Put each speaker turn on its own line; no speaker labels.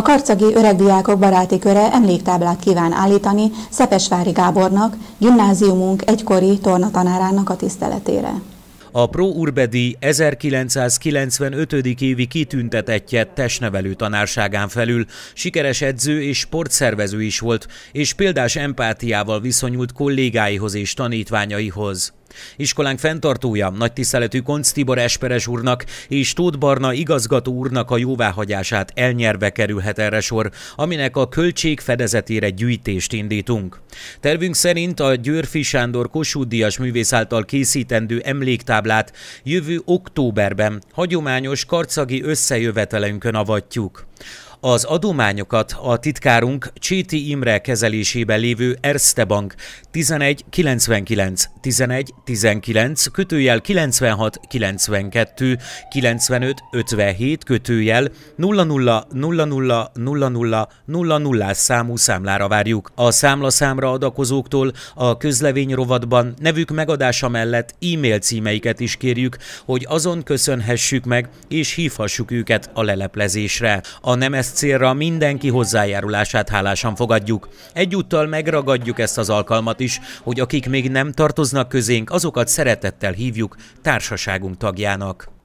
A karcagi öregdiákok baráti köre emléktáblát kíván állítani Szepesvári Gábornak, gimnáziumunk egykori tornatanárának a tiszteletére.
A Pro Urbedi 1995. évi kitüntetettje testnevelő tanárságán felül sikeres edző és sportszervező is volt, és példás empátiával viszonyult kollégáihoz és tanítványaihoz. Iskolánk fenntartója, nagy tiszteletű Konc Tibor Esperes úrnak és Tóth Barna igazgató úrnak a jóváhagyását elnyerve kerülhet erre sor, aminek a költség fedezetére gyűjtést indítunk. Tervünk szerint a Győrfi Sándor Kossuth Díjas művész által készítendő emléktáblát jövő októberben hagyományos karcagi összejövetelünkön avatjuk. Az adományokat a titkárunk Cséti Imre kezelésében lévő Erste Bank 1199 1119 kötőjel 96 92 95 57 kötőjel 00 00 00 00 számú számlára várjuk. A számlaszámra adakozóktól a közlevény rovatban nevük megadása mellett e-mail címeiket is kérjük, hogy azon köszönhessük meg és hívhassuk őket a leleplezésre. A nemes ez célra mindenki hozzájárulását hálásan fogadjuk. Egyúttal megragadjuk ezt az alkalmat is, hogy akik még nem tartoznak közénk, azokat szeretettel hívjuk társaságunk tagjának.